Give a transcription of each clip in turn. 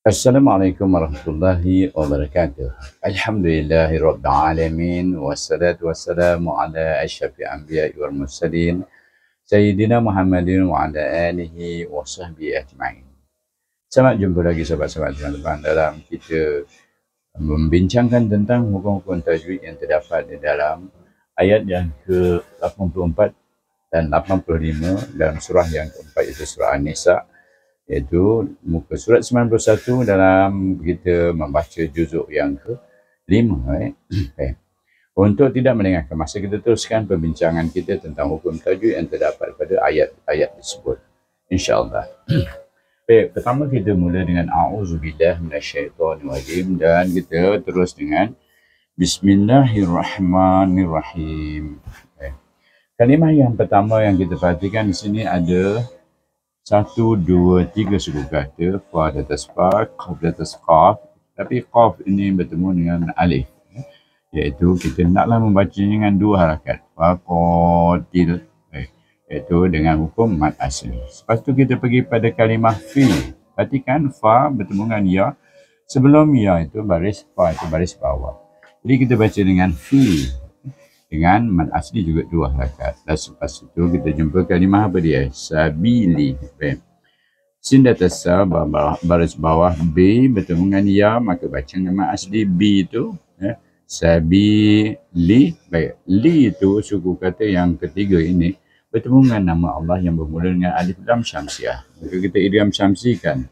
Assalamualaikum warahmatullahi wabarakatuh. Alhamdulillahirabbilalamin wassalatu wassalamu ala asyrafil anbiya'i wal mursalin sayyidina Muhammadin wa ala alihi wa sahbihi ajma'in. Selamat jumpa lagi sahabat-sahabat teman-teman dalam kita membincangkan tentang hukum-hukum tajwid yang terdapat di dalam ayat yang ke-84 dan 85 dalam surah yang keempat iaitu surah An-Nisa' iaitu muka surat 91 dalam kita membaca juzuk yang ke-5 eh. Okay. Eh, untuk tidak mendengarkan masa kita teruskan perbincangan kita tentang hukum tajwid yang terdapat pada ayat-ayat tersebut. Insyaallah. allah Baik, pertama kita mula dengan auzubillah minasyaitonirrajim dan kita terus dengan bismillahirrahmanirrahim. Okay. Eh, kalimah yang pertama yang kita perhatikan di sini ada satu, dua, tiga suku kata fa di atas fa, qaf di atas qaf tapi qaf ini bertemu dengan alif ya. iaitu kita naklah membaca dengan dua harakat fa, qatil eh, iaitu dengan hukum mat asli lepas tu kita pergi pada kalimah fi perhatikan fa bertemu dengan ya sebelum ya itu baris fa itu baris bawah jadi kita baca dengan fi dengan mad asli juga dua harakat. Dan selepas itu kita jumpa kalimah apa dia? Sabili. Okay. Sin datasa baris bawah B bertemu dengan Ya maka baca dengan mad asli B itu. Ya. Sabili. Baik. Li itu suku kata yang ketiga ini bertemu dengan nama Allah yang bermula dengan alif lam syamsiah. Maka kita idiam syamsikan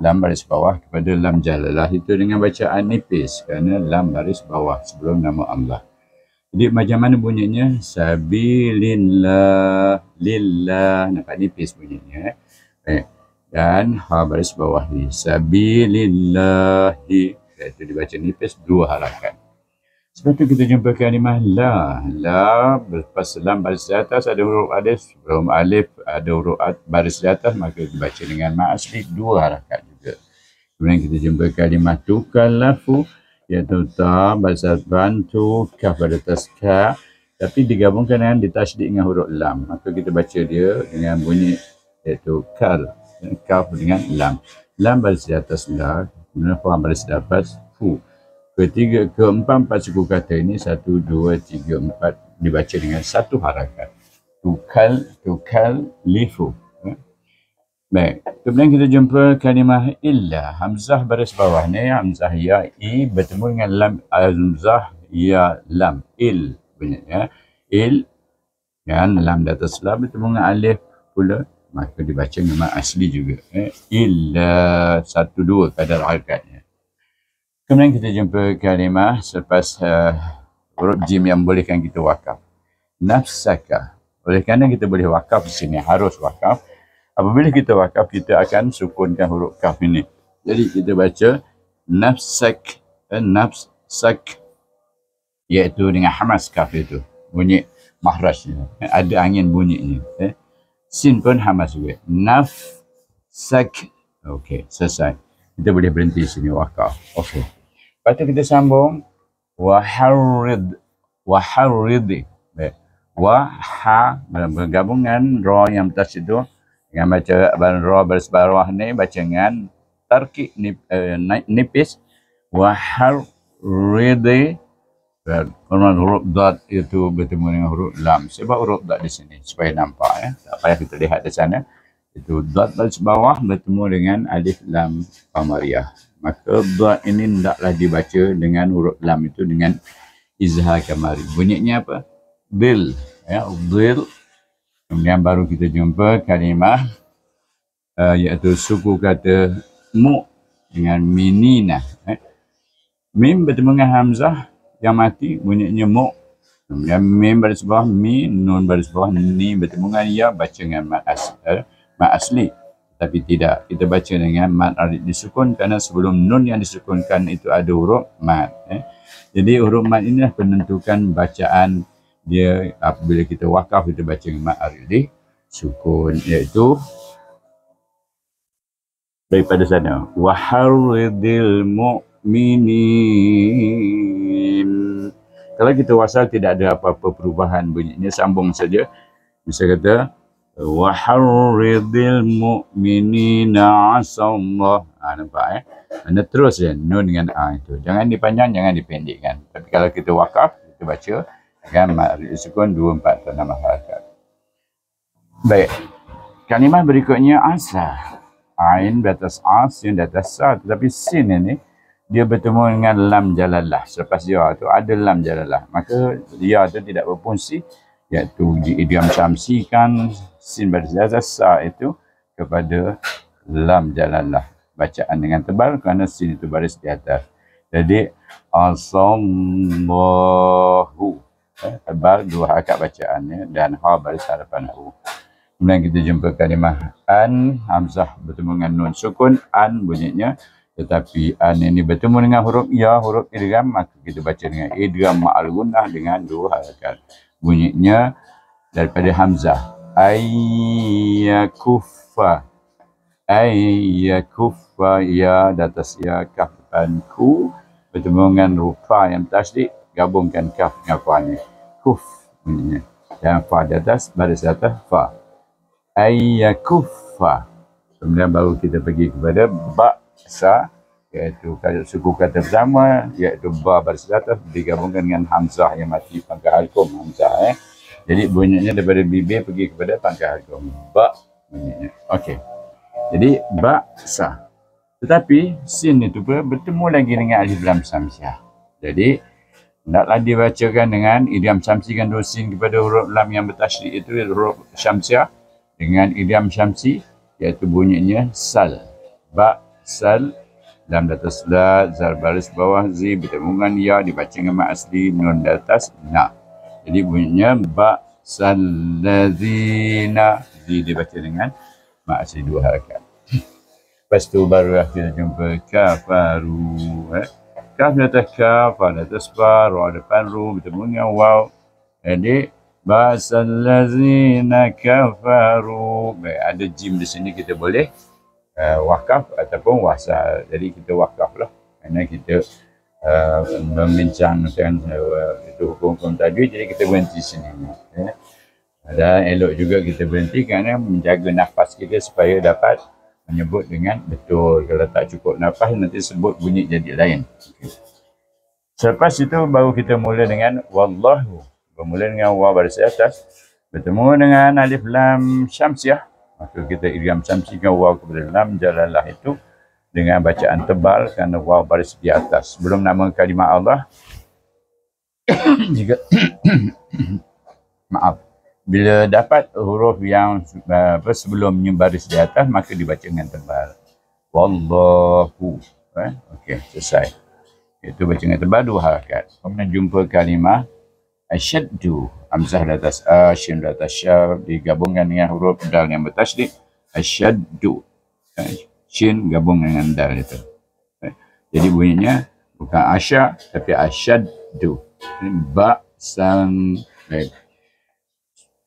lam baris bawah kepada lam jalalah itu dengan bacaan nipis kerana lam baris bawah sebelum nama Allah. Jadi macam mana bunyinya? Sabilillah lillah. Nampak ni pis bunyinya. Eh. Dan ha baris bawah ni sabilillahi. Itu dibaca nipis dua harakan. Sebab itu kita jumpa kalimah la. La berpas lam baris di atas ada huruf alif. berum alif ada huruf baris di atas. Maka dibaca dengan ma'asli dua harakan juga. Kemudian kita jumpa kalimah tukalafu. Tukalafu iaitu ta basal bantu pada taska tapi digabungkan dengan ditajdid dengan huruf lam maka kita baca dia dengan bunyi iaitu kal kaf dengan lam lam baris di atas la kemudian faham baris di atas fu ketiga keempat empat suku kata ini satu dua tiga empat dibaca dengan satu harakat tukal tukal lifu Baik. Kemudian kita jumpa kalimah illa. Hamzah baris bawah ni. Hamzah ya i bertemu dengan lam. Hamzah ya lam. Il. Bunyi, ya. Il. Ya, lam data selah bertemu dengan alif pula. Maka dibaca nama asli juga. Eh. Illa. Satu dua kadar harikatnya. Kemudian kita jumpa kalimah selepas eh, huruf jim yang bolehkan kita wakaf. Nafsaka. Oleh kerana kita boleh wakaf di sini. Harus wakaf. Apabila kita wakaf, kita akan sukunkan huruf kaf ini. Jadi kita baca nafsak dan eh, nafsak iaitu dengan hamas kaf itu. Bunyi mahrajnya. Ada angin bunyinya. Eh? Sin pun hamas juga. Nafsak. Okey, selesai. Kita boleh berhenti sini wakaf. Okey. Lepas tu kita sambung. Waharid. Waharidi. Eh, Wah ha Bergabungan. Raw yang tersebut dengan baca Abang Roh bersebarah ni baca dengan tarkik eh, nipis wahar ridi dan huruf dot itu bertemu dengan huruf lam sebab huruf dot di sini supaya nampak ya tak payah kita lihat di sana itu dot dari sebawah bertemu dengan alif lam pamariah maka dot ini tidaklah dibaca dengan huruf lam itu dengan izhar kamari bunyinya apa bil ya bil Kemudian baru kita jumpa kalimah uh, iaitu suku kata mu dengan minina. Eh. Mim bertemu dengan Hamzah yang mati bunyinya mu. Kemudian mim baris sebuah mi, nun baris sebuah ni bertemu dengan ya baca dengan mat asli. Eh, mat asli. Tapi tidak. Kita baca dengan mat arid disukun kerana sebelum nun yang disukunkan itu ada huruf mat. Eh. Jadi huruf mat inilah penentukan bacaan dia apabila kita wakaf kita baca lima hari sukun iaitu daripada sana waharidil mu'minin kalau kita wasal tidak ada apa-apa perubahan bunyinya sambung saja bisa kata waharidil mu'minin asallah ha, nampak eh anda terus je nun dengan a ha, itu jangan dipanjang jangan dipendekkan tapi kalau kita wakaf kita baca Kan makrifat sukun dua empat tanah masyarakat. Baik. Kalimah berikutnya asa Ain batas asin as sa. Tetapi sin ini dia bertemu dengan lam jalalah. Selepas dia itu ada lam jalalah. Maka dia itu tidak berfungsi. Iaitu idiom syamsi kan sin di atas sa itu kepada lam jalalah. Bacaan dengan tebal kerana sin itu baris di atas. Jadi asallahu. As Eh, Bar dua hakat bacaannya dan ha baris harapan hu. Kemudian kita jumpa kalimah an, hamzah bertemu dengan nun sukun, an bunyinya. Tetapi an ini bertemu dengan huruf ya, huruf idgham, maka kita baca dengan idgham ma'al gunnah dengan dua harakat. Bunyinya daripada hamzah. Ayyakuffa. Ayyakuffa ya datas ya kafanku Bertemu dengan rupa yang tasdik gabungkan kaf dengan fa ni. Kuf bunyinya. Dan fa di atas, baris di atas, fa. Ayyakuffa. Kemudian baru kita pergi kepada ba sa iaitu suku kata pertama iaitu ba baris di atas digabungkan dengan hamzah yang mati pangkal hukum hamzah eh. Jadi bunyinya daripada bibir pergi kepada pangkal hukum. Ba bunyinya. Okey. Jadi ba sa. Tetapi sin itu pun bertemu lagi dengan alif lam samsiah. Jadi Hendaklah dibacakan dengan idiom syamsi dan dosin kepada huruf lam yang bertasyrik itu huruf syamsiah dengan idiom syamsi iaitu bunyinya sal. Ba, sal, lam di atas la, zal baris bawah, zi, bertemungan ya, dibaca dengan mak asli, nun di atas, na. Jadi bunyinya ba, sal, la, zi, na. Zi dibaca dengan mak asli dua harakan. Lepas tu baru kita jumpa kafaru. Eh? kaf ni atas kaf, fa ni atas far, wa depan ru, bertemu dengan waw. Jadi, Basallazina kafaru. Baik, ada jim di sini kita boleh uh, wakaf ataupun wasal. Jadi kita wakaf lah. Kerana kita uh, eh, membincang uh, eh, itu hukum-hukum tajwid. Jadi kita berhenti sini. Ya. Dan elok juga kita berhenti kerana menjaga nafas kita supaya dapat menyebut dengan betul kalau tak cukup nafas nanti sebut bunyi jadi lain selepas itu baru kita mula dengan wallahu bermula dengan wa baris atas bertemu dengan alif lam syamsiah ya. maka kita idgham syamsi dengan wa kepada lam jalalah itu dengan bacaan tebal kerana wa baris di atas belum nama kalimah Allah jika maaf bila dapat huruf yang eh, apa, sebelumnya baris di atas maka dibaca dengan tebal wallahu eh? okey selesai itu baca dengan tebal dua harakat kemudian jumpa kalimah asyaddu amzah datas atas a syin di atas digabungkan dengan huruf dal yang bertasydid asyaddu eh, syin gabung dengan dal itu eh? jadi bunyinya bukan asya tapi asyaddu ba san eh?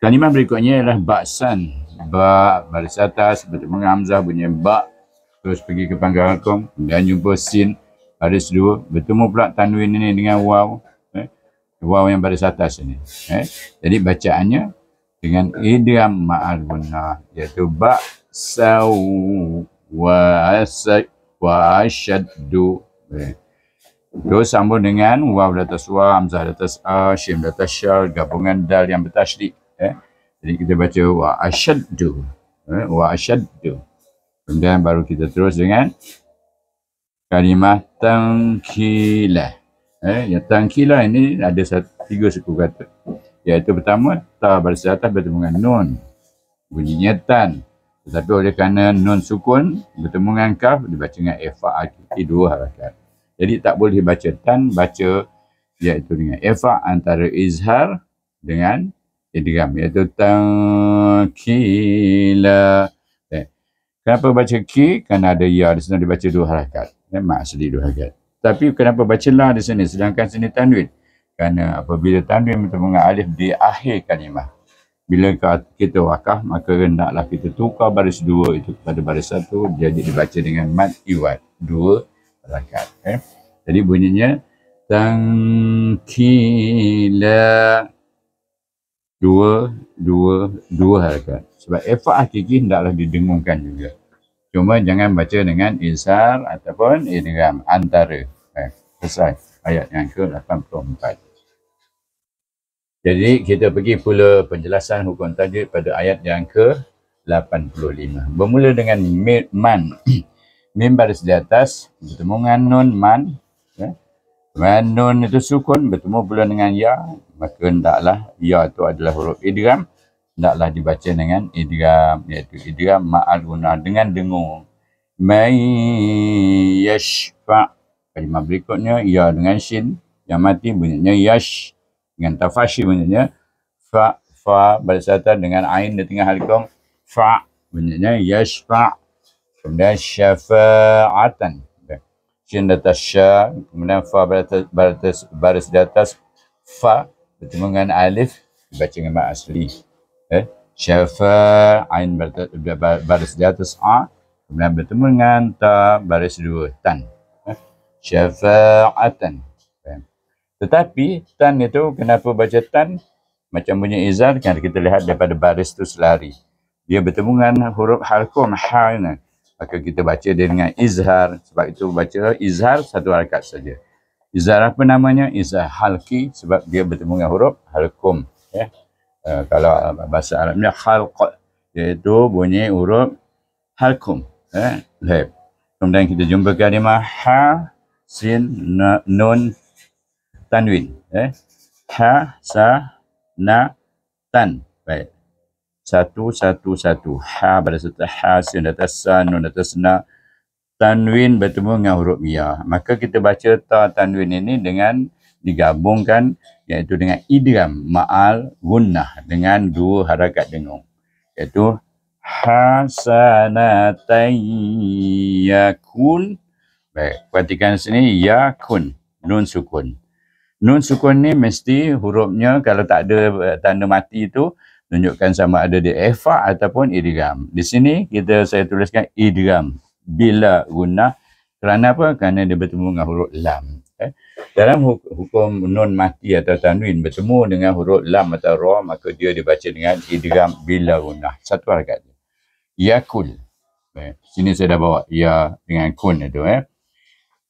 Kalimah berikutnya ialah Baksan. ba baris atas, betul dengan Hamzah, bunyi Bak. Terus pergi ke pangkal hakum dan jumpa Sin, baris dua. Bertemu pula Tanwin ini dengan Wow. Eh? Wow yang baris atas ini. Eh? Jadi bacaannya dengan idiam ma'al gunah. Iaitu Bak, Sau, Wasak, Wasyaddu. Eh? Terus sambung dengan Wow datas Wa, Hamzah datas A, Syim datas Syal, gabungan Dal yang bertashrik eh? jadi kita baca wa asyaddu eh? wa asyaddu kemudian baru kita terus dengan kalimah tangkila eh ya tangkila ini ada satu, tiga suku kata iaitu pertama ta berasal atas bertemu dengan nun bunyinya tan tetapi oleh kerana nun sukun bertemu dengan kaf dibaca dengan fa akhir dua harakat jadi tak boleh baca tan baca iaitu dengan fa antara izhar dengan Eh, idgham iaitu ya, tangkila eh. kenapa baca ki kerana ada ya di sana dibaca dua harakat eh, mak asli dua harakat tapi kenapa baca la di sini sedangkan sini tanwin kerana apabila tanwin itu alif di akhir kalimah bila kita wakaf maka hendaklah kita tukar baris dua itu kepada baris satu jadi dibaca dengan mat iwat dua rakat eh? jadi bunyinya tangkila dua, dua, dua harga. Sebab effort hakiki hendaklah didengungkan juga. Cuma jangan baca dengan insar ataupun idram antara. Eh, selesai ayat yang ke-84. Jadi kita pergi pula penjelasan hukum tajuk pada ayat yang ke-85. Bermula dengan man. Mimbar di atas, bertemu dengan nun man. Eh, Manun itu sukun bertemu pula dengan ya. Maka hendaklah ya itu adalah huruf idgham. Hendaklah dibaca dengan idgham. Iaitu idgham ma'al gunah dengan dengung. Mai yashfa' Kalimah berikutnya ya dengan shin. Yang mati bunyinya yash. Dengan tafashi bunyinya fa' fa' berserta dengan ain di tengah halikong. Fa' bunyinya yashfa' Kemudian syafa'atan kemudian data syam, kemudian fa baris, baris, baris di atas, fa bertemu dengan alif, baca dengan mak asli. Eh? Syafa, ain baris, baris di atas, a, kemudian bertemu dengan ta, baris dua, tan. Eh? atan. Eh? Tetapi, tan itu kenapa baca tan? Macam bunyi izar, kan kita lihat daripada baris itu selari. Dia bertemu dengan huruf halkum, ha'inah. Kan? maka kita baca dia dengan izhar sebab itu baca izhar satu harakat saja izhar apa namanya izhar halki sebab dia bertemu dengan huruf halkum ya uh, kalau bahasa Arabnya halq iaitu bunyi huruf halkum ya kemudian kita jumpa kalimah ha sin na, nun tanwin ya ha sa na tan baik satu satu satu ha pada serta ha sin atas san nun atas na tanwin bertemu dengan huruf ya maka kita baca ta tanwin ini dengan digabungkan iaitu dengan idgham ma'al gunnah dengan dua harakat dengung iaitu hasanatayakun baik perhatikan sini yakun nun sukun nun sukun ni mesti hurufnya kalau tak ada eh, tanda mati tu tunjukkan sama ada di efa ataupun idgham. Di sini kita saya tuliskan idgham bila guna kerana apa? Kerana dia bertemu dengan huruf lam. Eh? Dalam hukum nun mati atau tanwin bertemu dengan huruf lam atau ra maka dia dibaca dengan idgham bila guna. Satu harakat. Yakul. Eh? Sini saya dah bawa ya dengan kun itu eh.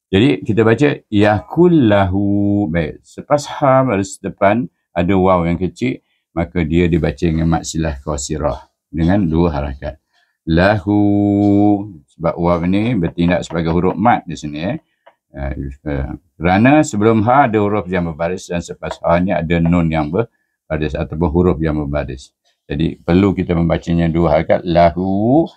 Jadi kita baca yakul lahu. Baik, sepas ha baris depan ada waw yang kecil maka dia dibaca dengan maksilah kawasirah dengan dua harakat. Lahu sebab waw ni bertindak sebagai huruf mat di sini. Eh. Eh, eh. kerana sebelum ha ada huruf yang berbaris dan selepas ha ni ada nun yang berbaris ataupun huruf yang berbaris. Jadi perlu kita membacanya dua harakat. Lahu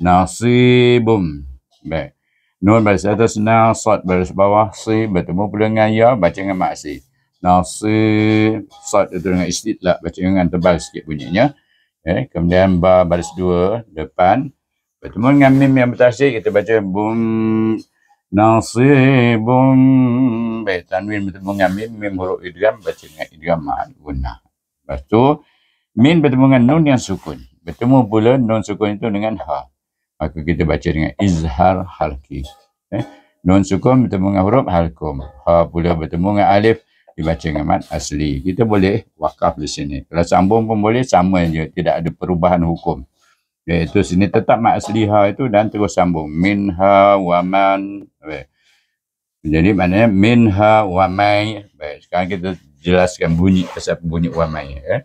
nasibum. Baik. Nun baris atas nasat baris bawah si bertemu dengan ya baca dengan maksih nasib sad itu dengan lah baca dengan tebal sikit bunyinya eh kemudian ba baris dua depan bertemu dengan mim yang bertasir kita baca bum nasibun eh, baik tanwin bertemu dengan mim mim huruf idgham baca dengan idgham mahad guna lepas tu min bertemu dengan nun yang sukun bertemu pula nun sukun itu dengan ha maka kita baca dengan izhar halki eh? nun sukun bertemu dengan huruf halkum ha pula bertemu dengan alif dibaca dengan mat asli. Kita boleh wakaf di sini. Kalau sambung pun boleh, sama je. Tidak ada perubahan hukum. Iaitu sini tetap mat asli ha itu dan terus sambung. Minha waman. Okay. Jadi maknanya minha wamai. Baik, sekarang kita jelaskan bunyi pasal bunyi wamai. Ya. Eh.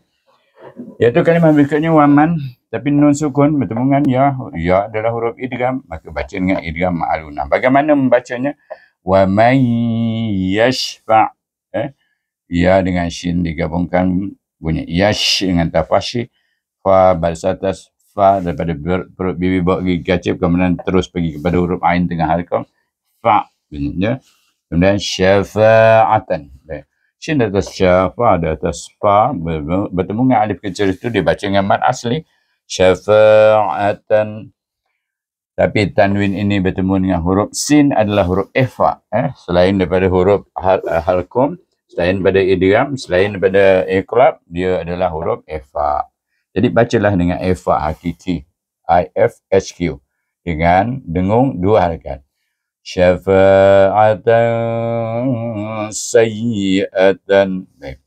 Iaitu kalimat berikutnya waman. Tapi nun sukun bertemu dengan ya. Ya adalah huruf idgam. Maka baca dengan idgam ma'alunah. Bagaimana membacanya? Wa man yashfa' eh, ya dengan shin digabungkan bunyi yash dengan tafashi fa balsatas fa daripada perut bibi bawa gigi kacip kemudian terus pergi kepada huruf ain tengah harikom fa bunyinya kemudian syafa'atan eh. shin di atas syafa di atas fa bertemu dengan alif kecil itu dibaca dengan mat asli syafa'atan tapi tanwin ini bertemu dengan huruf sin adalah huruf efa. Eh? Selain daripada huruf hal eh, halkum, selain daripada idiam, selain daripada ikhlab, dia adalah huruf efa. Jadi bacalah dengan efa hakiki. I-F-H-Q. Dengan dengung dua harikan. Syafa'atan sayyatan. Eh.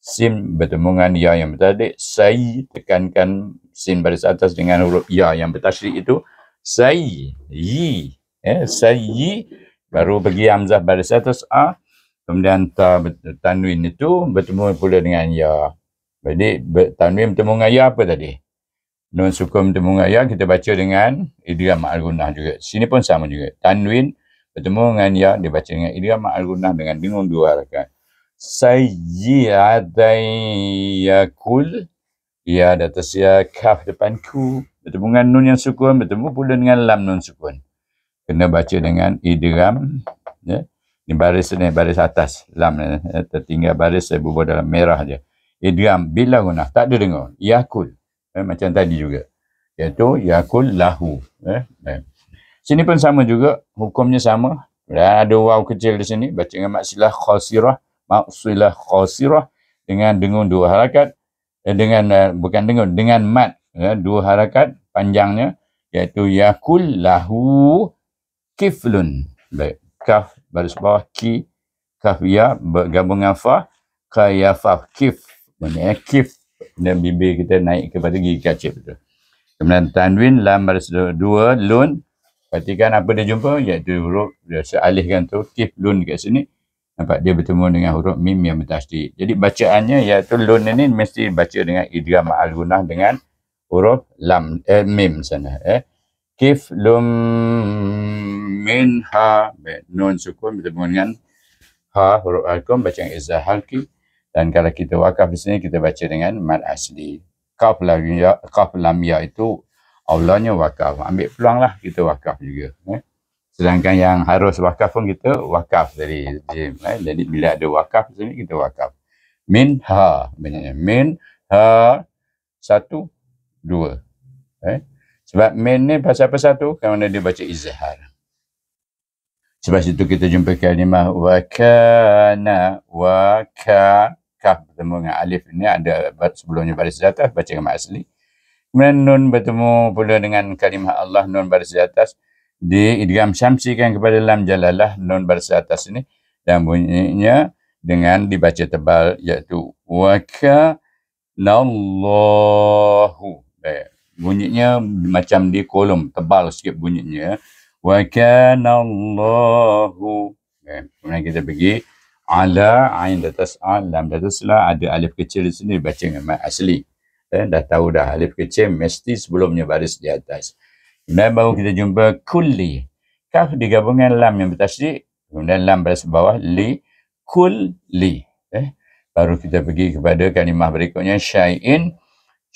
Sim bertemu dengan ya yang bertadik. Say tekankan sin baris atas dengan huruf ya yang bertashrik itu sayi yi eh sayi baru bagi hamzah baris atas a ah, kemudian ta tanwin itu bertemu pula dengan ya jadi tanwin bertemu dengan ya apa tadi nun sukun bertemu dengan ya kita baca dengan idgham al gunnah juga sini pun sama juga tanwin bertemu dengan ya dibaca dengan idgham al gunnah dengan bingung dua rakaat sayyi adai yakul ya datasya kaf depanku bertemu dengan nun yang sukun, bertemu pula dengan lam nun sukun. Kena baca dengan idram. Ya. Ini baris ni, baris atas. Lam ni, ya. tertinggal baris, saya berubah dalam merah je. Idram, bila guna tak ada dengar. Yakul, ya, macam tadi juga. Iaitu, yakul lahu. Ya. Ya. Sini pun sama juga, hukumnya sama. Ya, ada waw kecil di sini, baca dengan maksilah khasirah. Maksilah khasirah dengan dengung dua harakat. Eh, dengan, eh, bukan dengung, dengan mat ya, dua harakat panjangnya iaitu yakul lahu kiflun baik kaf baris bawah ki kaf ya bergabung dengan fa kayafaf kif maknanya ya, kif dan bibir kita naik kepada gigi kacip tu kemudian tanwin lam baris dua lun perhatikan apa dia jumpa iaitu huruf dia sealihkan tu kif lun kat sini nampak dia bertemu dengan huruf mim yang bertasdi jadi bacaannya iaitu lun ini mesti baca dengan idgham al-gunah dengan huruf lam eh, mim sana eh kif lum min ha nun sukun bertemu dengan ha huruf alkum baca yang izah halki dan kalau kita wakaf di sini kita baca dengan mad asli kaf lam ya kaf lam ya itu Allahnya wakaf ambil peluanglah kita wakaf juga eh sedangkan yang harus wakaf pun kita wakaf dari jim eh? jadi bila ada wakaf di sini kita wakaf min ha min ha satu dua. Eh? Sebab main ni pasal apa satu? Kerana kan dia baca izhar. Sebab situ kita jumpa kalimah wa kana wa ka kah bertemu dengan alif ini ada sebelumnya baris di atas baca kalimah asli. Kemudian nun bertemu pula dengan kalimah Allah nun baris di atas di idgham syamsi kan kepada lam jalalah nun baris di atas ini dan bunyinya dengan dibaca tebal iaitu wa ka nallahu eh, bunyinya macam di kolom tebal sikit bunyinya wa kana allahu eh, kemudian kita pergi ala ayin datas alam datas la ada alif kecil di sini baca dengan mat asli eh, dah tahu dah alif kecil mesti sebelumnya baris di atas kemudian baru kita jumpa kulli kaf digabungkan lam yang bertasdik kemudian lam baris bawah li kulli eh, baru kita pergi kepada kalimah berikutnya syai'in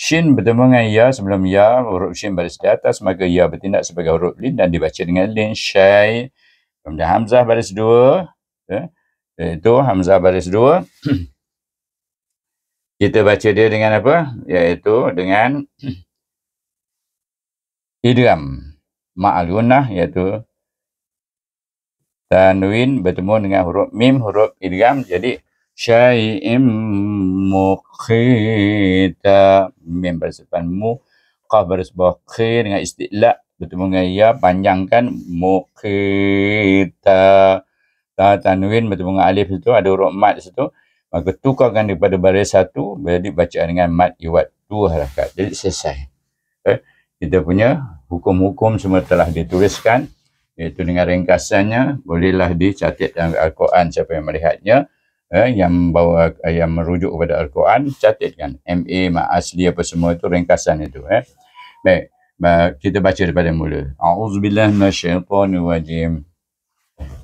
Shin bertemu dengan ya sebelum ya huruf shin baris di atas maka ya bertindak sebagai huruf lin dan dibaca dengan lin shay kemudian hamzah baris dua ya, iaitu hamzah baris dua kita baca dia dengan apa iaitu dengan idgham ma'al gunnah iaitu tanwin bertemu dengan huruf mim huruf idgham jadi syai'im muqita mim baris mu qaf baris bawah khi dengan istilah bertemu dengan ya panjangkan muqita ta tanwin bertemu dengan alif itu ada huruf mat di situ maka tukarkan daripada baris satu jadi bacaan dengan mat iwat dua harakat jadi selesai eh? kita punya hukum-hukum semua telah dituliskan iaitu dengan ringkasannya bolehlah dicatat dalam Al-Quran siapa yang melihatnya eh, yang bawa eh, yang merujuk kepada Al-Quran catatkan MA mak asli apa semua itu ringkasan itu eh. Baik, kita baca daripada mula. A'udzubillah minasyaitanir rajim.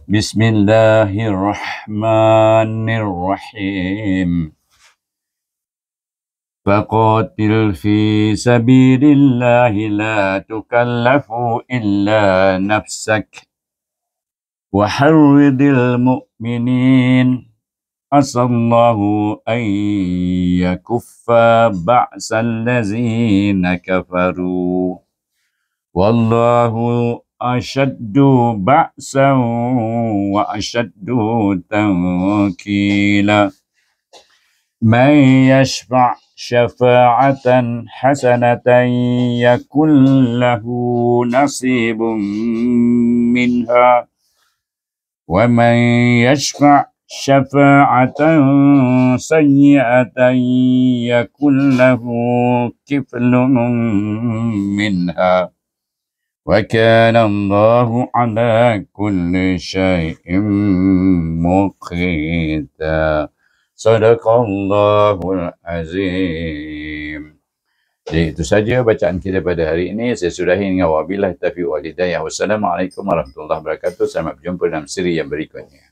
Bismillahirrahmanirrahim. Faqatil fi sabilillahi la tukallafu illa nafsak. Wa harridil mu'minin. عسى الله أن يكف بأس الذين كفروا والله أشد بأسا وأشد تنكيلا من يشفع شفاعة حسنة يكن له نصيب منها ومن يشفع syafa'atan sayyatan yakun lahu kiflun minha wa kana Allahu ala kulli syai'in muqita sadaqallahul azim jadi itu saja bacaan kita pada hari ini. Saya sudahi dengan wabillahi taufiq walidayah. Wassalamualaikum warahmatullahi wabarakatuh. Selamat berjumpa dalam siri yang berikutnya.